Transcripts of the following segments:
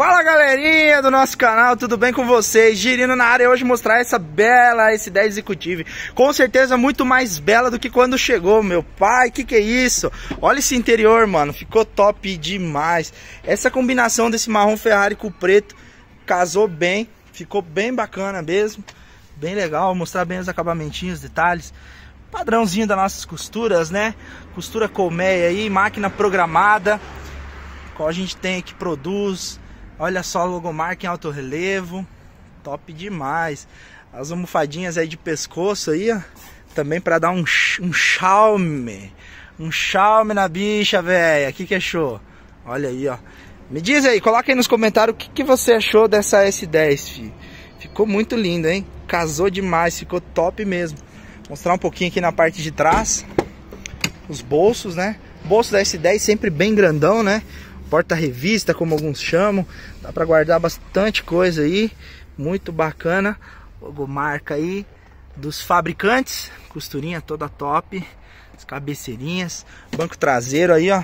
Fala galerinha do nosso canal, tudo bem com vocês? Girino na área hoje mostrar essa bela S10 Executive Com certeza muito mais bela do que quando chegou, meu pai, que que é isso? Olha esse interior, mano, ficou top demais Essa combinação desse marrom Ferrari com o preto casou bem, ficou bem bacana mesmo Bem legal, mostrar bem os acabamentinhos, os detalhes Padrãozinho das nossas costuras, né? Costura colmeia aí, máquina programada Qual a gente tem que produz Olha só a logomarca é em alto relevo. Top demais. As almofadinhas aí de pescoço aí, ó. Também para dar um, um chalme. Um chalme na bicha, velho. O que que achou? Olha aí, ó. Me diz aí, coloca aí nos comentários o que, que você achou dessa S10, fi. Ficou muito linda, hein? Casou demais, ficou top mesmo. Mostrar um pouquinho aqui na parte de trás. Os bolsos, né? O bolso da S10 sempre bem grandão, né? porta-revista, como alguns chamam. Dá para guardar bastante coisa aí, muito bacana. marca aí dos fabricantes, costurinha toda top, as cabeceirinhas, banco traseiro aí, ó.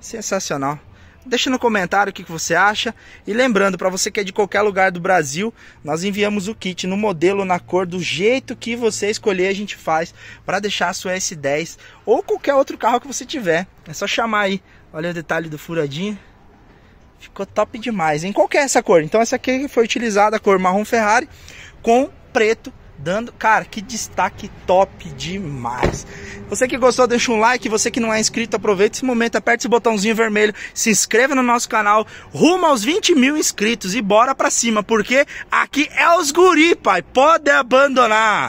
Sensacional. Deixa no comentário o que você acha. E lembrando, para você que é de qualquer lugar do Brasil, nós enviamos o kit no modelo, na cor, do jeito que você escolher, a gente faz para deixar a sua S10 ou qualquer outro carro que você tiver. É só chamar aí. Olha o detalhe do furadinho. Ficou top demais, hein? Qual é essa cor? Então essa aqui foi utilizada, a cor marrom Ferrari, com preto dando. Cara, que destaque top demais. Você que gostou, deixa um like. Você que não é inscrito, aproveita esse momento, aperta esse botãozinho vermelho, se inscreva no nosso canal, rumo aos 20 mil inscritos e bora pra cima, porque aqui é os guri, pai. Pode abandonar.